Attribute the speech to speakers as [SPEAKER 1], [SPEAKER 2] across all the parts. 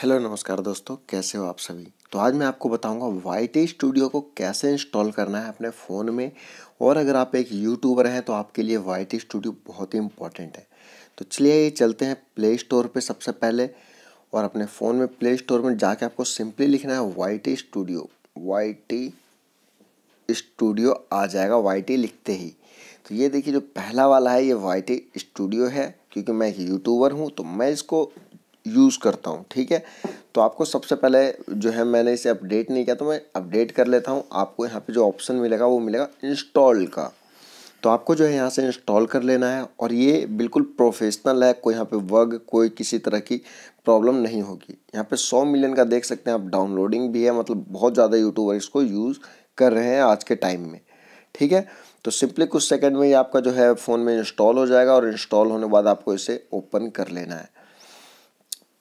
[SPEAKER 1] hello नमस्कार दोस्तों कैसे हो आप सभी तो आज मैं आपको बताऊंगा वाई टी स्टूडियो को कैसे इंस्टॉल करना है अपने फ़ोन में और अगर आप एक यूट्यूबर हैं तो आपके लिए वाई टी स्टूडियो बहुत ही इंपॉर्टेंट है तो चलिए ये चलते हैं प्ले स्टोर पे सबसे पहले और अपने फ़ोन में प्ले स्टोर में जाके आपको सिंपली लिखना है Y T studio Y T studio आ जाएगा वाई टी लिखते ही तो ये देखिए जो पहला वाला है ये वाई टी स्टूडियो है क्योंकि मैं एक यूट्यूबर हूँ तो मैं इसको यूज़ करता हूँ ठीक है तो आपको सबसे पहले जो है मैंने इसे अपडेट नहीं किया तो मैं अपडेट कर लेता हूँ आपको यहाँ पे जो ऑप्शन मिलेगा वो मिलेगा इंस्टॉल का तो आपको जो है यहाँ से इंस्टॉल कर लेना है और ये बिल्कुल प्रोफेशनल है कोई यहाँ पे वर्ग कोई किसी तरह की प्रॉब्लम नहीं होगी यहाँ पे सौ मिलियन का देख सकते हैं आप डाउनलोडिंग भी है मतलब बहुत ज़्यादा यूट्यूबर इसको यूज़ कर रहे हैं आज के टाइम में ठीक है तो सिंपली कुछ सेकंड में ही आपका जो है फ़ोन में इंस्टॉल हो जाएगा और इंस्टॉल होने बाद आपको इसे ओपन कर लेना है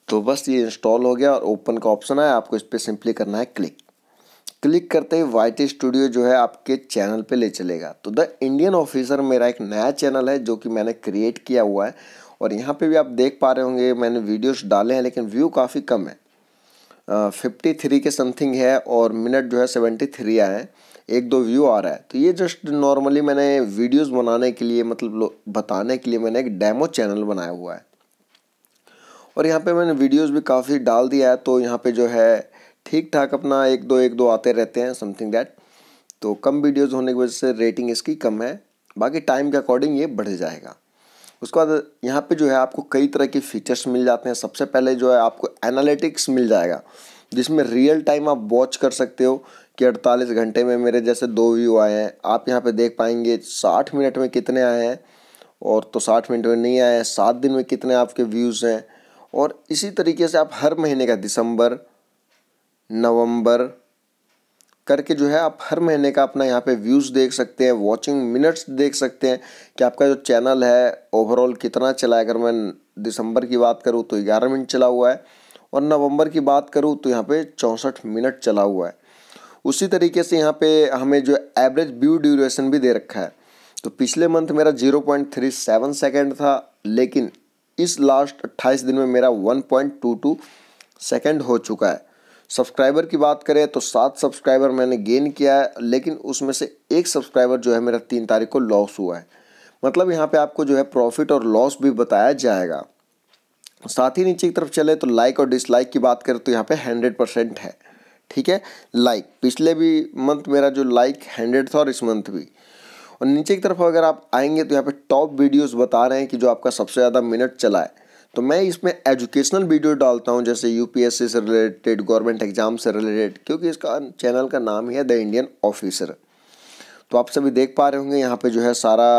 [SPEAKER 1] तो बस ये इंस्टॉल हो गया और ओपन का ऑप्शन आया आपको इस पर सिंपली करना है क्लिक क्लिक करते ही वाई स्टूडियो जो है आपके चैनल पे ले चलेगा तो द इंडियन ऑफिसर मेरा एक नया चैनल है जो कि मैंने क्रिएट किया हुआ है और यहाँ पे भी आप देख पा रहे होंगे मैंने वीडियोस डाले हैं लेकिन व्यू काफ़ी कम है फिफ्टी थ्री के समथिंग है और मिनट जो है सेवेंटी थ्री आए हैं एक दो व्यू आ रहा है तो ये जस्ट नॉर्मली मैंने वीडियोज़ बनाने के लिए मतलब बताने के लिए मैंने एक डैमो चैनल बनाया हुआ है और यहाँ पे मैंने वीडियोस भी काफ़ी डाल दिया है तो यहाँ पे जो है ठीक ठाक अपना एक दो एक दो आते रहते हैं समथिंग दैट तो कम वीडियोस होने की वजह से रेटिंग इसकी कम है बाकी टाइम के अकॉर्डिंग ये बढ़ जाएगा उसके बाद यहाँ पर जो है आपको कई तरह के फीचर्स मिल जाते हैं सबसे पहले जो है आपको एनालिटिक्स मिल जाएगा जिसमें रियल टाइम आप वॉच कर सकते हो कि 48 घंटे में मेरे जैसे दो व्यू आए हैं आप यहाँ पे देख पाएंगे 60 मिनट में कितने आए हैं और तो 60 मिनट में नहीं आए हैं सात दिन में कितने आपके व्यूज़ हैं और इसी तरीके से आप हर महीने का दिसंबर नवंबर करके जो है आप हर महीने का अपना यहाँ पे व्यूज़ देख सकते हैं वॉचिंग मिनट्स देख सकते हैं कि आपका जो चैनल है ओवरऑल कितना चला है अगर मैं दिसंबर की बात करूँ तो ग्यारह मिनट चला हुआ है और नवंबर की बात करूँ तो यहाँ पे चौंसठ मिनट चला हुआ है उसी तरीके से यहाँ पे हमें जो एवरेज व्यू ड्यूरेशन भी दे रखा है तो पिछले मंथ मेरा zero point three seven second था लेकिन इस लास्ट 28 दिन में मेरा 1.22 सेकेंड हो चुका है सब्सक्राइबर की बात करें तो सात सब्सक्राइबर मैंने गेन किया है लेकिन उसमें से एक सब्सक्राइबर जो है मेरा तीन तारीख को लॉस हुआ है मतलब यहाँ पे आपको जो है प्रॉफिट और लॉस भी बताया जाएगा साथ ही नीचे की तरफ चले तो लाइक और डिसलाइक की बात करें तो यहाँ पे हंड्रेड परसेंट है ठीक है लाइक पिछले भी मंथ मेरा जो लाइक हंड्रेड था और इस मंथ भी और नीचे की तरफ अगर आप आएंगे तो यहाँ पे टॉप वीडियोस बता रहे हैं कि जो आपका सबसे ज़्यादा मिनट चला है तो मैं इसमें एजुकेशनल वीडियो डालता हूँ जैसे यूपीएससी से रिलेटेड गवर्नमेंट एग्जाम से रिलेटेड क्योंकि इसका चैनल का नाम ही है द इंडियन ऑफिसर तो आप सभी देख पा रहे होंगे यहाँ पर जो है सारा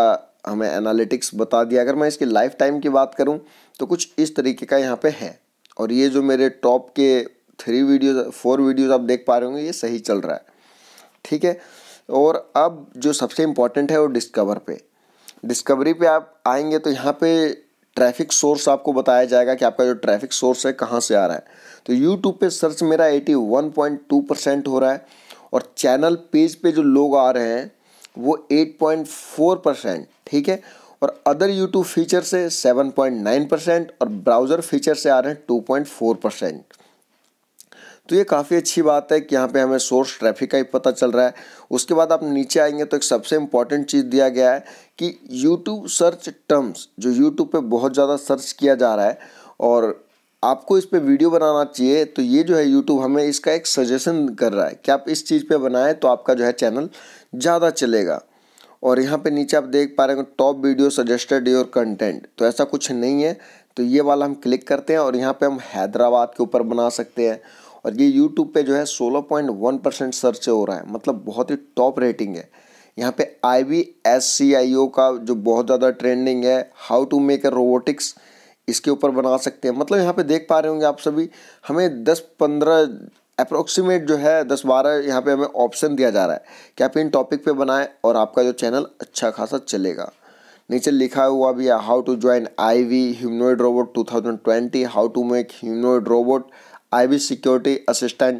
[SPEAKER 1] हमें एनालिटिक्स बता दिया अगर मैं इसकी लाइफ टाइम की बात करूँ तो कुछ इस तरीके का यहाँ पर है और ये जो मेरे टॉप के थ्री वीडियोज़ फोर वीडियोज़ आप देख पा रहे होंगे ये सही चल रहा है ठीक है और अब जो सबसे इम्पॉर्टेंट है वो डिस्कवर पे डिस्कवरी पे आप आएंगे तो यहाँ पे ट्रैफिक सोर्स आपको बताया जाएगा कि आपका जो ट्रैफिक सोर्स है कहाँ से आ रहा है तो यूट्यूब पे सर्च मेरा 81.2 परसेंट हो रहा है और चैनल पेज पे जो लोग आ रहे हैं वो 8.4 परसेंट ठीक है और अदर यूट्यूब फीचर से 7.9 परसेंट और ब्राउज़र फीचर से आ रहे हैं फोर परसेंट तो ये काफ़ी अच्छी बात है कि यहाँ पे हमें सोर्स ट्रैफिक का ही पता चल रहा है उसके बाद आप नीचे आएंगे तो एक सबसे इम्पॉर्टेंट चीज़ दिया गया है कि यूट्यूब सर्च टर्म्स जो यूट्यूब पे बहुत ज़्यादा सर्च किया जा रहा है और आपको इस पर वीडियो बनाना चाहिए तो ये जो है यूट्यूब हमें इसका एक सजेशन कर रहा है कि आप इस चीज़ पर बनाएँ तो आपका जो है चैनल ज़्यादा चलेगा और यहाँ पे नीचे आप देख पा रहे हो top video suggested your content तो ऐसा कुछ नहीं है तो ये वाला हम क्लिक करते हैं और यहाँ पे हम हैदराबाद के ऊपर बना सकते हैं और ये यूट्यूब पे जो है 16.1 परसेंट सर्च हो रहा है मतलब बहुत ही टॉप रेटिंग है यहाँ पे आई वी एस सी आई ओ का जो बहुत ज़्यादा ट्रेंडिंग है how to make a robotics इसके ऊपर बना सकते हैं मतलब यहाँ पे देख पा रहे होंगे आप सभी हमें 10-15 अप्रोक्सीमेट जो है 10-12 यहाँ पे हमें ऑप्शन दिया जा रहा है कि आप इन टॉपिक पे बनाएं और आपका जो चैनल अच्छा खासा चलेगा नीचे लिखा हुआ भी है how to join I V humanoid robot two thousand twenty how to make humanoid robot IB security assistant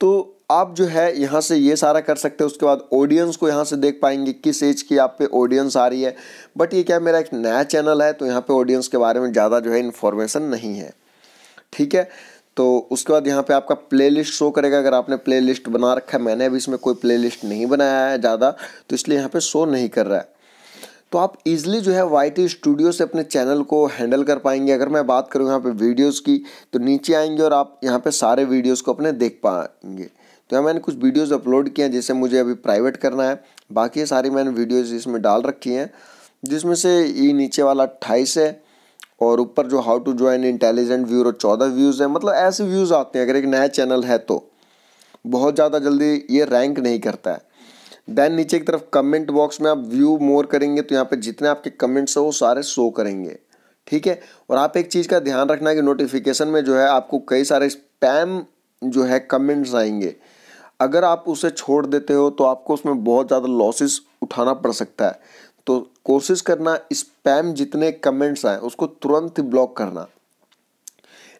[SPEAKER 1] तो आप जो है यहाँ से ये सारा कर सकते हैं उसके बाद ऑडियंस को यहाँ से देख पाएंगे किस एज की आप पे ऑडियंस आ रही है बट ये क्या मेरा एक नया चैनल है तो यहाँ पे ऑडियंस के बारे में ज़्यादा जो है इन्फॉर्मेशन नहीं है ठीक है तो उसके बाद यहाँ पे आपका प्लेलिस्ट शो करेगा अगर आपने प्लेलिस्ट बना रखा है मैंने अभी इसमें कोई प्लेलिस्ट नहीं बनाया है ज़्यादा तो इसलिए यहाँ पे शो नहीं कर रहा है तो आप इजीली जो है वाई टी स्टूडियो से अपने चैनल को हैंडल कर पाएंगे अगर मैं बात करूँ यहाँ पे वीडियोस की तो नीचे आएंगे और आप यहाँ पे सारे वीडियोस को अपने देख पाएंगे तो यहाँ मैंने कुछ वीडियोस अपलोड किए हैं जैसे मुझे अभी प्राइवेट करना है बाकी सारी मैंने वीडियोज़ इसमें डाल रखी हैं जिसमें से ये नीचे वाला अट्ठाईस है और ऊपर जो how to join intelligent viewer और चौदह व्यूज़ है मतलब ऐसे व्यूज़ आते हैं अगर एक नया चैनल है तो बहुत ज़्यादा जल्दी ये रैंक नहीं करता है देन नीचे की तरफ कमेंट बॉक्स में आप व्यू मोर करेंगे तो यहाँ पे जितने आपके कमेंट्स हैं वो सारे शो करेंगे ठीक है और आप एक चीज़ का ध्यान रखना कि नोटिफिकेशन में जो है आपको कई सारे स्पैम जो है कमेंट्स आएंगे अगर आप उसे छोड़ देते हो तो आपको उसमें बहुत ज़्यादा लॉसेस उठाना पड़ सकता है तो कोशिश करना स्पैम जितने कमेंट्स आए उसको तुरंत ब्लॉक करना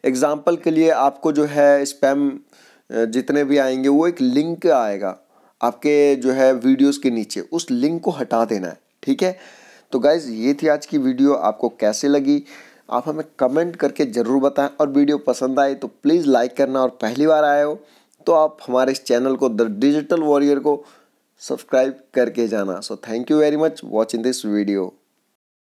[SPEAKER 1] एग्ज़ाम्पल के लिए आपको जो है स्पैम जितने भी आएंगे वो एक लिंक आएगा आपके जो है वीडियोस के नीचे उस लिंक को हटा देना है ठीक है तो गाइज़ ये थी आज की वीडियो आपको कैसे लगी आप हमें कमेंट करके ज़रूर बताएं और वीडियो पसंद आए तो प्लीज़ लाइक करना और पहली बार आए हो तो आप हमारे इस चैनल को द डिजिटल वॉरियर को सब्सक्राइब करके जाना so thank you very much watching this video